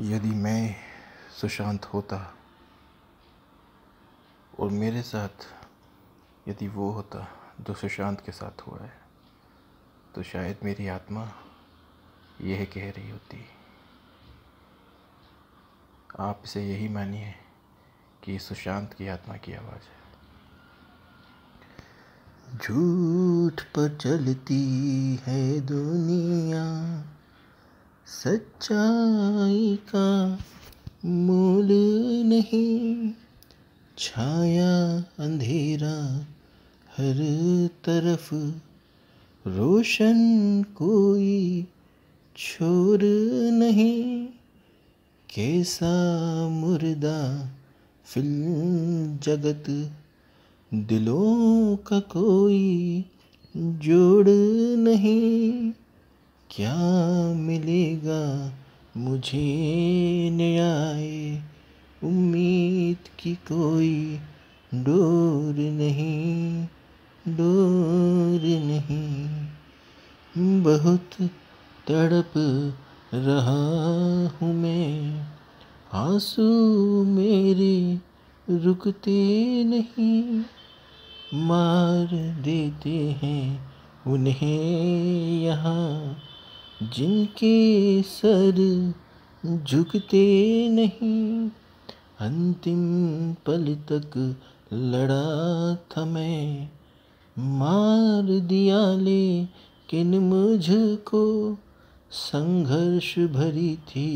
यदि मैं सुशांत होता और मेरे साथ यदि वो होता जो सुशांत के साथ हुआ है तो शायद मेरी आत्मा यह कह रही होती आप इसे यही मानिए कि सुशांत की आत्मा की आवाज़ है झूठ पर चलती है दुनिया सच्चाई का मूल नहीं छाया अंधेरा हर तरफ रोशन कोई छोर नहीं कैसा मुर्दा फिल्म जगत दिलों का कोई जोड़ नहीं क्या मिलेगा मुझे नया उम्मीद की कोई डोर नहीं डोर नहीं बहुत तड़प रहा हूँ मैं आंसू मेरे रुकते नहीं मार देते हैं उन्हें यहाँ जिनके सर झुकते नहीं अंतिम पल तक लड़ा था मैं मार दिया ले किन मुझको संघर्ष भरी थी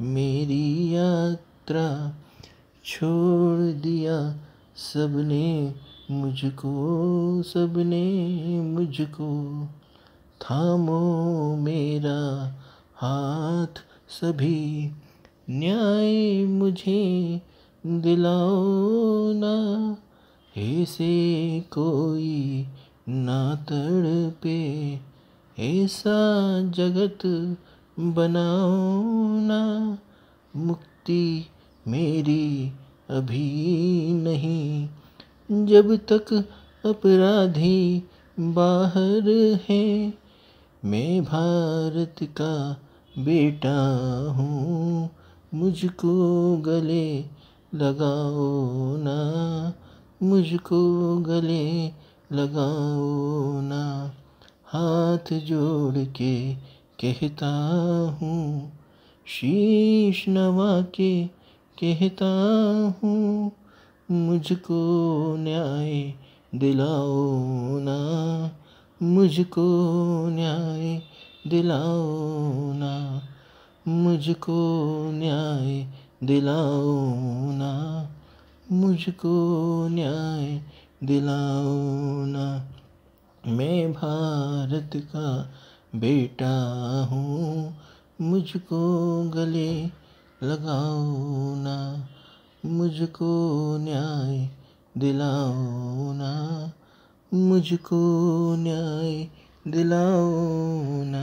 मेरी यात्रा छोड़ दिया सबने मुझको सबने मुझको थामो मेरा हाथ सभी न्याय मुझे दिलाओ ना ऐसे कोई ना तड़ पे ऐसा जगत बनाओ ना मुक्ति मेरी अभी नहीं जब तक अपराधी बाहर हैं मैं भारत का बेटा हूँ मुझको गले लगाओ ना मुझको गले लगाओ ना हाथ जोड़ के कहता हूँ शीश नवा के कहता हूँ मुझको न्याय दिलाओ ना मुझको न्याय दिलाओ ना मुझको न्याय दिलाओ ना मुझको न्याय दिलाओ ना मैं भारत का बेटा हूँ मुझको गले लगाओ ना मुझको न्याय दिलाओ ना मुझको न्याय दिलाओ ना